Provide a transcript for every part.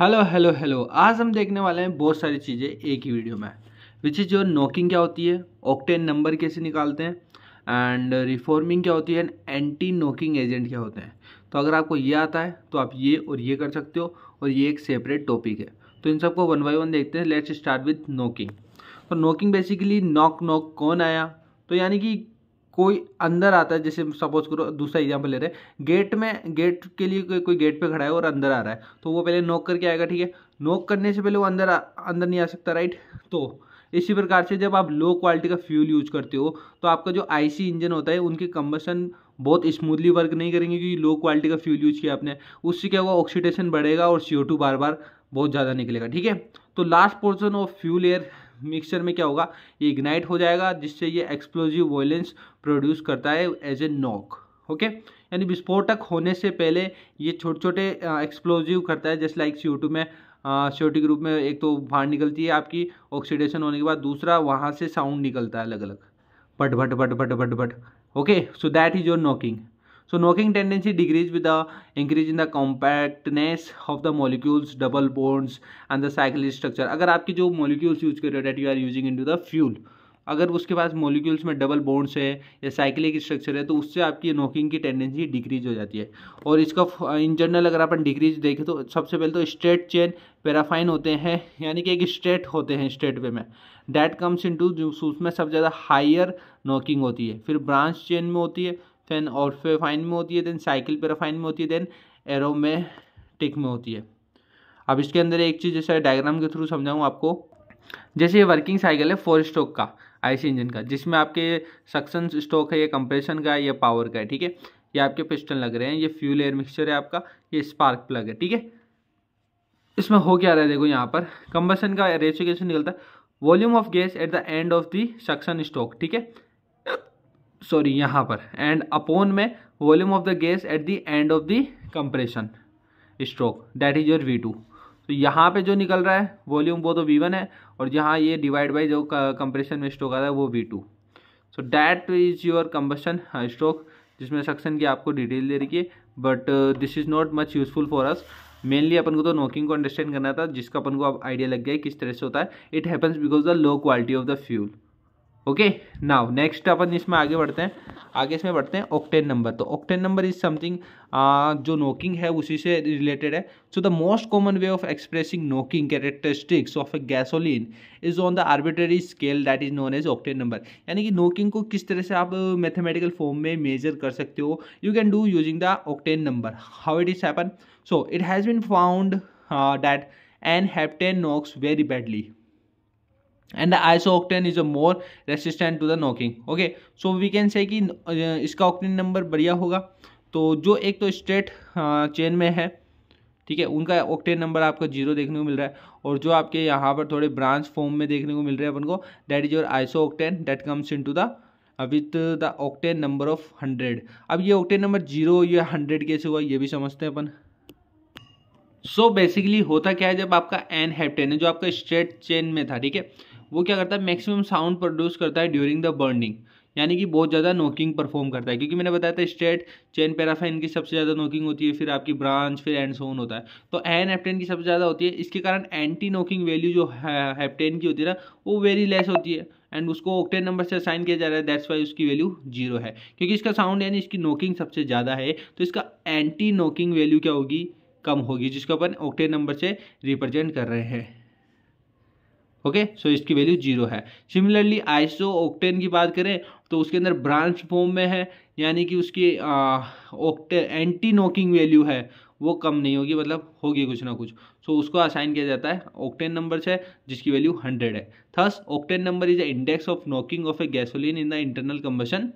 Hello hello hello आज हम देखने वाले हैं बहुत सारी चीज़ें एक ही वीडियो में विच इज़ जो नॉकिंग क्या होती है ऑक्टेन नंबर कैसे निकालते हैं एंड रिफॉर्मिंग क्या होती है एंड एंटी नॉकिंग एजेंट क्या होते हैं तो अगर आपको ये आता है तो आप ये और ये कर सकते हो और ये एक सेपरेट टॉपिक है तो इन सबको वन बाई वन देखते हैं लेट्स स्टार्ट विथ नोकिंग तो नोकिंग बेसिकली नॉक नॉक कौन आया तो यानी कि कोई अंदर आता है जैसे सपोज करो दूसरा एग्जाम्पल ले रहे हैं गेट में गेट के लिए कोई, कोई गेट पे खड़ा है और अंदर आ रहा है तो वो पहले नॉक करके आएगा ठीक है नॉक करने से पहले वो अंदर आ, अंदर नहीं आ सकता राइट तो इसी प्रकार से जब आप लो क्वालिटी का फ्यूल यूज करते हो तो आपका जो आई इंजन होता है उनके कंबसन बहुत स्मूथली वर्क नहीं करेंगे क्योंकि लो क्वालिटी का फ्यूल यूज किया आपने उससे क्या होगा ऑक्सीडेशन बढ़ेगा और सी बार बार बहुत ज़्यादा निकलेगा ठीक है तो last portion of fuel air mixture में क्या होगा ये इग्नाइट हो जाएगा जिससे ये एक्सप्लोजिव वॉयलेंस प्रोड्यूस करता है एज ए नॉक ओके यानी विस्फोटक होने से पहले ये छोटे छोटे एक्सप्लोजिव करता है जैसे लाइक सी में के रूप में एक तो बाहर निकलती है आपकी ऑक्सीडेशन होने के बाद दूसरा वहाँ से साउंड निकलता है अलग अलग बट भट भट भट भट भट okay so that is your knocking so knocking tendency decrease with the increase in the compactness of the molecules, double bonds and the cyclic structure अगर आपके जो molecules यूज कर रहे हो that you are using into the fuel अगर उसके पास molecules में डबल बोन्स है या साइकिलिक स्ट्रक्चर है तो उससे आपकी नोकिंग की टेंडेंसी डिक्रीज हो जाती है और इसका इन जनरल अगर अपन डिक्रीज देखें तो सबसे पहले तो स्ट्रेट चेन पैराफाइन होते हैं यानी कि एक स्ट्रेट होते हैं स्ट्रेट वे में डैट कम्स इन टू उसमें सबसे ज़्यादा हायर नोकिंग होती है फिर ब्रांच चेन में होती है देन और फाइन में होती है देन साइकिल पैराफाइन में होती है देन एरो में टिक में होती है अब इसके अंदर एक चीज़ जैसे डायग्राम के थ्रू समझाऊँ आपको जैसे ये वर्किंग साइकिल है फोर स्ट्रोक का आईसी इंजन का जिसमें आपके सक्सन स्ट्रोक है ये कंप्रेशन का है ये पावर का है ठीक है ये आपके पिस्टन लग रहे हैं ये फ्यूल एयर मिक्सचर है आपका ये स्पार्क प्लग है ठीक है इसमें हो क्या रहा है देखो यहाँ पर कंबसन का रेसिकेशन निकलता है volume of gas at the end of the suction stroke ठीक है सॉरी यहाँ पर एंड अपोन में volume of the gas at the end of the compression stroke that is your V two तो यहाँ पे जो निकल रहा है वॉल्यूम वो तो वी वन है और जहाँ ये डिवाइड बाई जो कंप्रेशन में स्ट्रोक आ रहा है वो V two so that is your combustion stroke जिसमें सक्शन की आपको डिटेल दे रही है but this is not much useful for us mainly अपन को तो नॉकिंग को अंडरस्टैंड करना था जिसका अपन को अब आइडिया लग गया है किस तरह से होता है it happens because the low quality of the fuel okay now next अपन इसमें आगे बढ़ते हैं आगे इसमें बढ़ते हैं ऑक्टेन नंबर तो ऑक्टेन नंबर इज समथिंग जो नोकिंग है उसी से रिलेटेड है so the most common way of expressing knocking characteristics of a gasoline is on the arbitrary scale that is known as octane number यानी कि knocking को किस तरह से आप मैथमेटिकल फॉर्म में मेजर कर सकते हो you can do using the octane number how it is happen so it has been found that n heptane knocks very badly and iso octane is a more resistant to the knocking okay so we can say कि uh, इसका octane number बढ़िया होगा तो जो एक तो straight chain uh, में है ठीक है उनका ऑक्टेन नंबर आपको जीरो देखने को मिल रहा है और जो आपके यहाँ पर थोड़े ब्रांच फॉर्म में देखने को मिल रहे हैं अपन को that is your iso octane that comes into the with the octane number of hundred अब ये ऑक्टेन नंबर जीरो या हंड्रेड कैसे हुआ ये भी समझते हैं अपन सो so बेसिकली होता क्या है जब आपका एन हेप्टेन है जो आपका स्ट्रेट चेन में था ठीक है वो क्या करता है मैक्सिमम साउंड प्रोड्यूस करता है ड्यूरिंग द बर्निंग यानी कि बहुत ज़्यादा नोकिंग परफॉर्म करता है क्योंकि मैंने बताया था स्ट्रेट चेन पैराफाइन की सबसे ज़्यादा नोकिंग होती है फिर आपकी ब्रांच फिर एंड सोन होता है तो एन हेप्टेन की सबसे ज़्यादा होती है इसके कारण एंटी नोकिंग वैल्यू जो हैप्टेन की होती है ना वो वेरी लेस होती है एंड उसको ऑक्टेन नंबर से असाइन किया जा रहा है दैट्स वाई उसकी वैल्यू जीरो है क्योंकि इसका साउंड यानी इसकी नोकिंग सबसे ज़्यादा है तो इसका एंटी नोकिंग वैल्यू क्या होगी कम होगी जिसको अपन ऑक्टेन नंबर से रिप्रेजेंट कर रहे हैं ओके सो इसकी वैल्यू जीरो है सिमिलरली आइसो ऑक्टेन की बात करें तो उसके अंदर ब्रांच फॉर्म में है यानी कि उसकी ओक्टे एंटी नोकिंग वैल्यू है वो कम नहीं होगी मतलब होगी कुछ ना कुछ सो so, उसको असाइन किया जाता है ऑक्टेन नंबर से जिसकी वैल्यू हंड्रेड है thus octane number is a index of knocking of a gasoline in the internal combustion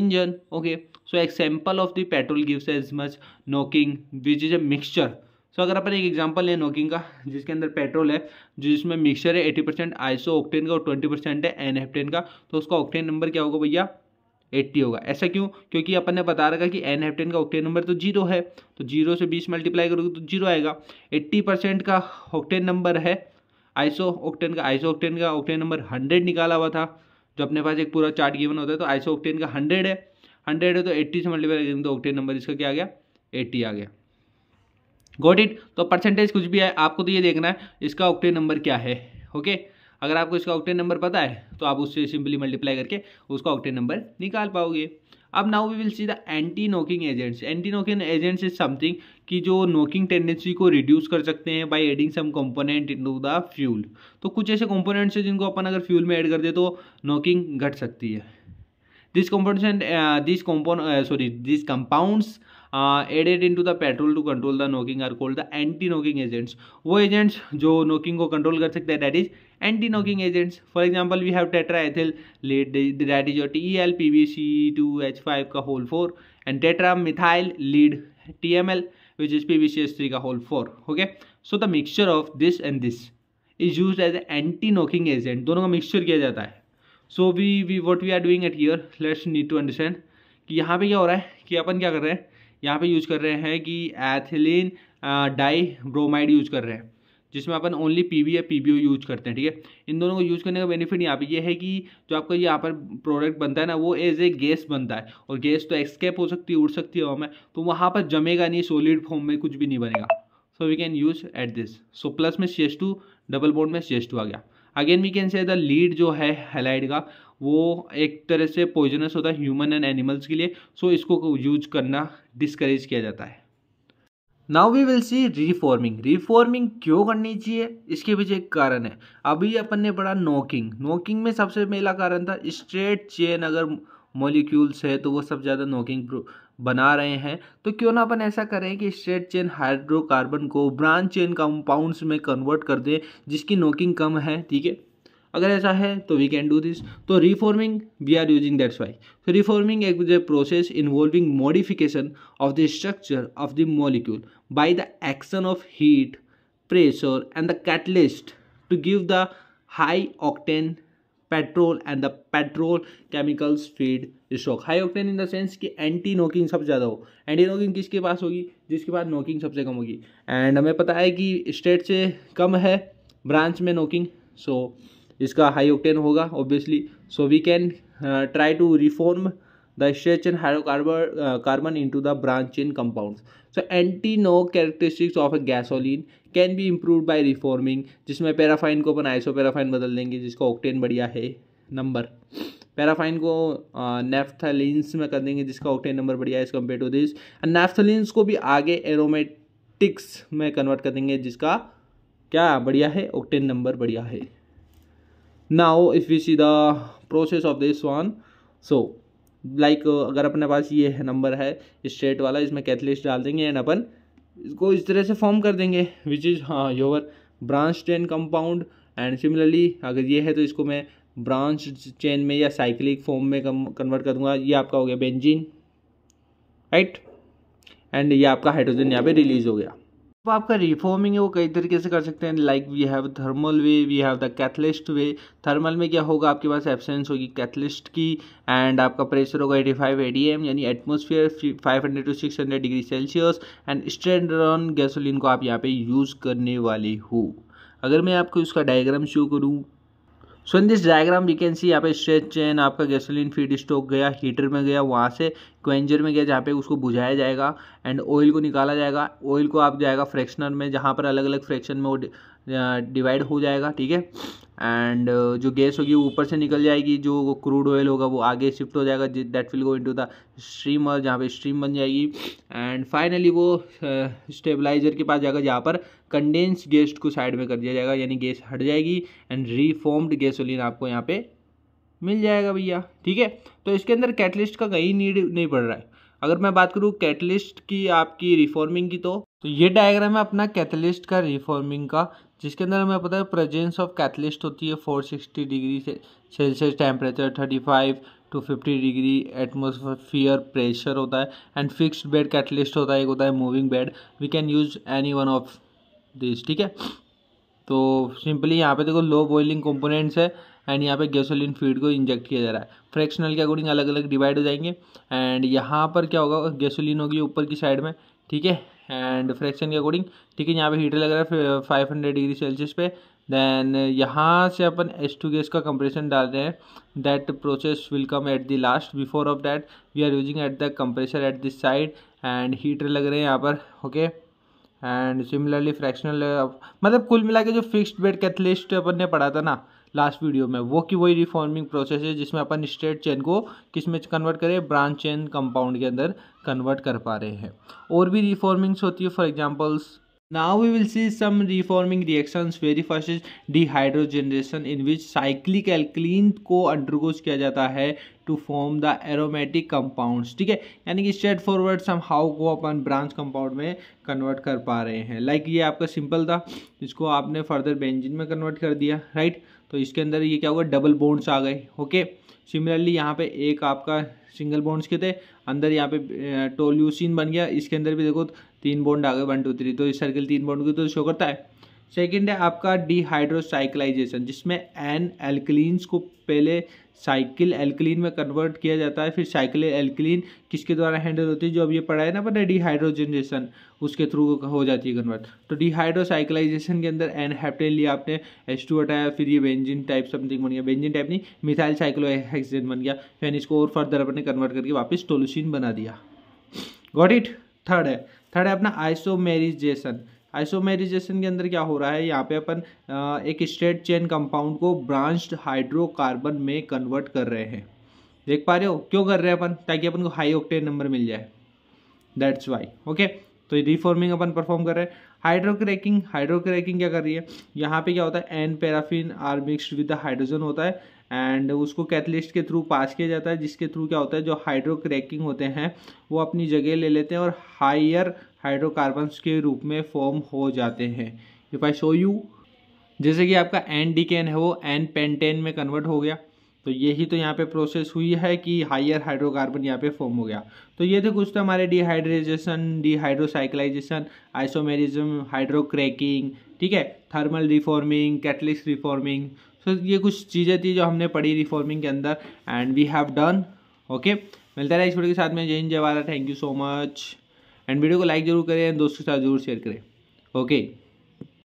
engine okay so example of the petrol gives as much knocking which is a mixture so अगर अपन एक example लें knocking का जिसके अंदर petrol है जिसमें mixture है एटी परसेंट आईसो ऑक्टेन का और ट्वेंटी परसेंट है एन हेप्टेन का तो उसका ऑक्टेन नंबर क्या होगा भैया एट्टी होगा ऐसा क्यों क्योंकि अपन ने बता रखा कि एन हेप्टेन का ऑक्टेन नंबर तो जीरो है तो जीरो से बीस मल्टीप्लाई करोगे तो जीरो आएगा एट्टी परसेंट का ऑक्टेन नंबर है आईसो ऑक्टेन का आईसो ऑक्टेन का ऑक्टेन नंबर हंड्रेड निकाला हुआ था जो अपने पास एक पूरा चार्ट गिवन होता है तो आईसो ऑक्टेन का हंड्रेड है हंड्रेड है तो एट्टी से मल्टीप्लाई करेंगे तो ऑक्टेन नंबर इसका क्या आ गया एट्टी आ गया गोट इट तो परसेंटेज कुछ भी है आपको तो ये देखना है इसका ऑक्टेन नंबर क्या है ओके अगर आपको इसका ऑक्टेन नंबर पता है तो आप उससे सिंपली मल्टीप्लाई करके उसका ऑक्टेन नंबर निकाल पाओगे अब now we will see the anti knocking agents anti knocking agents is something कि जो नोकिंग टेंडेंसी को रिड्यूस कर सकते हैं by adding some component into the fuel तो कुछ ऐसे कंपोनेंट्स हैं जिनको अपन अगर फ्यूल में ऐड कर दे तो नोकिंग घट सकती है दिस कंपोनेंट दिस कॉम्पोन sorry this compounds added into the petrol to control the knocking are called the anti knocking agents वो एजेंट्स जो नोकिंग को कंट्रोल कर सकते हैं that is anti knocking agents for example we have tetraethyl lead that is your T L P B C two H five का whole four and tetra methyl lead T M L which is P B C S three का whole four okay so the mixture of this and this is use as anti knocking agent दोनों का mixture किया जाता है so we we what we are doing at here let's need to understand कि यहाँ पे क्या हो रहा है कि अपन क्या कर रहे हैं यहाँ पे यूज कर रहे हैं कि एथिलीन डाई ब्रोमाइड यूज कर रहे हैं जिसमें अपन ओनली पी या पी यूज करते हैं ठीक है इन दोनों को यूज करने का बेनिफिट यहाँ पे ये है कि जो आपका यहाँ पर प्रोडक्ट बनता है ना वो एज ए गैस बनता है और गैस तो एक्सकेप हो सकती है उड़ सकती है हमें तो वहाँ पर जमेगा नहीं सोलिड फॉर्म में कुछ भी नहीं बनेगा so we can use at this so plus में सी टू डबल बोर्ड में सी टू आ गया again we can say the lead जो है हेलाइड का वो एक तरह से पॉइजनस होता है ह्यूमन एंड एनिमल्स के लिए सो इसको यूज करना डिस्करेज किया जाता है now we will see reforming reforming क्यों करनी चाहिए इसके पीछे एक कारण है अभी अपन ने पढ़ा नोकिंग नोकिंग में सबसे पहला कारण था स्ट्रेट चेन अगर मोलिक्यूल्स है तो वो सब ज़्यादा नोकिंग बना रहे हैं तो क्यों ना अपन ऐसा करें कि स्ट्रेट चेन हाइड्रोकार्बन को ब्रांच चेन कंपाउंड्स में कन्वर्ट कर दें जिसकी नोकिंग कम है ठीक है अगर ऐसा है तो वी कैन डू दिस तो reforming we are using that's why तो रिफॉर्मिंग एक process involving modification of the structure of the molecule by the action of heat pressure and the catalyst to give the high octane petrol and the petrol chemical speed stock high octane in the sense कि anti knocking सबसे ज़्यादा हो anti knocking किसके पास होगी जिसके पास knocking सबसे कम होगी and हमें पता है कि स्टेट से कम है ब्रांच में नोकिंग सो so, इसका हाई ऑक्टेन होगा obviously so we can try to reform the stretch and carbon carbon into the branch in compound so anti knock characteristics of a gasoline can be improve by reforming जिसमें paraffin को अपन iso पैराफाइन बदल देंगे जिसका octane बढ़िया है number पैराफाइन को नेफ्थलिन्स uh, में कर देंगे जिसका ऑक्टेन नंबर बढ़िया है as compare to this and naphthalenes को भी आगे एरोमेटिक्स में कन्वर्ट कर देंगे जिसका क्या बढ़िया है ऑक्टेन नंबर बढ़िया है now if you see the process of this one so like अगर अपने पास ये है नंबर है स्ट्रेट वाला इसमें कैथलिस्ट डाल देंगे एंड अपन इसको इस तरह से फॉर्म कर देंगे विच इज़ हाँ your branch chain compound and similarly अगर ये है तो इसको मैं ब्रांच चेन में या साइक्लिक फॉर्म में कन्वर्ट कर दूंगा ये आपका हो गया बेंजीन राइट एंड ये आपका हाइड्रोजन यहाँ पे रिलीज हो गया वो आपका रिफॉर्मिंग है वो कई तरीके से कर सकते हैं like we have thermal way we have the catalyst way thermal में क्या होगा आपके पास एब्सेंस होगी कैथलिस्ट की एंड आपका प्रेशर होगा eighty five A D M यानी atmosphere five hundred to six hundred degree Celsius and stand on gasoline को आप यहाँ पे यूज़ करने वाले हो अगर मैं आपको इसका डायग्राम शो करूँ so in this diagram we can see यहाँ पे स्ट्रेच चेन आपका गैसोलीन फीड स्टोक गया हीटर में गया वहाँ से क्वेंजर में गया जहाँ पे उसको बुझाया जाएगा एंड ऑयल को निकाला जाएगा ऑयल को आप जाएगा फ्रैक्शनर में जहाँ पर अलग अलग फ्रैक्शन में वो डिवाइड हो जाएगा ठीक है एंड uh, जो गैस होगी वो ऊपर से निकल जाएगी जो क्रूड ऑयल होगा वो आगे शिफ्ट हो जाएगा that will go into the streamer जहाँ पे स्ट्रीम बन जाएगी एंड फाइनली वो स्टेबलाइजर uh, के पास जाएगा जहाँ पर कंडेंस गैस को साइड में कर दिया जाएगा यानी गैस हट जाएगी एंड रिफॉर्म्ड गैसोलीन आपको यहाँ पे मिल जाएगा भैया ठीक है तो इसके अंदर कैटलिस्ट का कहीं नीड नहीं पड़ रहा है अगर मैं बात करूँ कैटलिस्ट की आपकी रिफॉर्मिंग की तो तो ये डायग्राम है अपना कैटलिस्ट का रिफॉर्मिंग का जिसके अंदर हमें पता है प्रेजेंस ऑफ कैथलिस्ट होती है 460 degree Celsius temperature 35 to 50 degree atmosphere pressure होता है एंड फिक्स्ड बेड कैथलिस्ट होता है एक होता है moving bed we can use any one of this ठीक है तो सिंपली यहाँ पे देखो लो बॉइलिंग कंपोनेंट्स है एंड यहाँ पे गैसोलिन फीड को इंजेक्ट किया जा रहा है फ्रैक्शनल के अकॉर्डिंग अलग अलग डिवाइड हो जाएंगे एंड यहाँ पर क्या होगा गैसोलिन होगी ऊपर की साइड में ठीक है एंड फ्रैक्शन के अकॉर्डिंग ठीक है यहाँ पे हीटर लग रहा है फाइव हंड्रेड डिग्री सेल्सियस पे देन uh, यहाँ से अपन एच टू गैस का कंप्रेशन डाल रहे हैं that process will come at the last before of that we are using at the compressor at this side and heater लग रहे हैं यहाँ पर ओके एंड सिमिलरली फ्रैक्शनल मतलब कुल मिला के जो फिक्स्ड बेड कैथलिस्ट अपन ने पढ़ा था ना लास्ट वीडियो में वो कि वही रिफॉर्मिंग प्रोसेस है जिसमें अपन स्ट्रेट चेन को किस में कन्वर्ट करें ब्रांच चेन कंपाउंड के अंदर कन्वर्ट कर पा रहे हैं और भी रिफॉर्मिंग्स होती है for examples now we will see some reforming reactions. Very first is dehydrogenation in which cyclic alkene को अंडरगोज किया जाता है to form the aromatic compounds ठीक है यानी कि स्ट्रेट फॉरवर्ड सम हाउ को अपन ब्रांच कंपाउंड में कन्वर्ट कर पा रहे हैं लाइक like ये आपका सिंपल था इसको आपने फर्दर बेंजिन में कन्वर्ट कर दिया राइट right? तो इसके अंदर ये क्या होगा डबल बोन्स आ गए ओके सिमिलरली यहाँ पे एक आपका सिंगल बोन्स के थे अंदर यहाँ पे टोल्यूसिन बन गया इसके अंदर भी देखो तीन बोन्ड आ गए वन टू थ्री तो इस सर्किल तीन बोन्ड की तो शो करता है सेकेंड है आपका डिहाइड्रोसाइक्लाइजेशन जिसमें एन एल्कलीन्स को पहले साइकिल एल्कलीन में कन्वर्ट किया जाता है फिर साइकिल एल्कलीन किसके द्वारा हैंडल होती है जो अब ये पढ़ा है ना बने डिहाइड्रोजनेशन उसके थ्रू हो जाती है कन्वर्ट तो डिहाइड्रोसाइक्लाइजेशन के अंदर एन हैप्टेन लिया आपने एच टू हटाया फिर ये बेंजिन टाइप समथिंग बन गया बेंजिन टाइप नहीं मिथाइल साइक्लोहेक्सेन बन गया फिर इसको और फर्दर अपने कन्वर्ट करके वापस टोलोसिन बना दिया गॉट इट थर्ड है थर्ड है अपना आइसोमेरिजेशन आइसोमेरिजेशन के अंदर क्या हो रहा है यहाँ पे अपन एक स्ट्रेट चेन कंपाउंड को ब्रांच्ड हाइड्रोकार्बन में कन्वर्ट कर रहे हैं देख पा रहे हो क्यों कर रहे हैं अपन ताकि अपन को हाई ऑक्टेन नंबर मिल जाए दैट्स वाई ओके तो रिफॉर्मिंग अपन परफॉर्म कर रहे हैं हाइड्रोक्रैकिंग हाइड्रोक्रैकिंग क्या कर रही है यहाँ पे क्या होता है N paraffin are mix with hydrogen होता है एंड उसको कैथलिस्ट के थ्रू पास किया जाता है जिसके थ्रू क्या होता है जो हाइड्रोक्रैकिंग होते हैं वो अपनी जगह ले लेते हैं और हायर हाइड्रोकार्बन के रूप में फॉर्म हो जाते हैं इफ आई शो यू जैसे कि आपका एन डिकेन है वो एन पेंटेन में कन्वर्ट हो गया तो यही तो यहाँ पे प्रोसेस हुई है कि हायर हाइड्रोकार्बन यहाँ पे फॉर्म हो गया तो ये थे कुछ तो हमारे डिहाइड्रेजेशन डिहाइड्रोसाइक्लाइजेशन आइसोमेरिज्म हाइड्रोक्रैकिंग ठीक है थर्मल रिफॉर्मिंग कैटलिक्स रिफॉर्मिंग तो ये कुछ चीज़ें थी जो हमने पढ़ी रिफॉर्मिंग के अंदर and we have done okay मिलता रहा इस वीडियो के साथ में जय जय जवाला thank you so much and video को लाइक जरूर करें दोस्तों के साथ जरूर शेयर करें ओके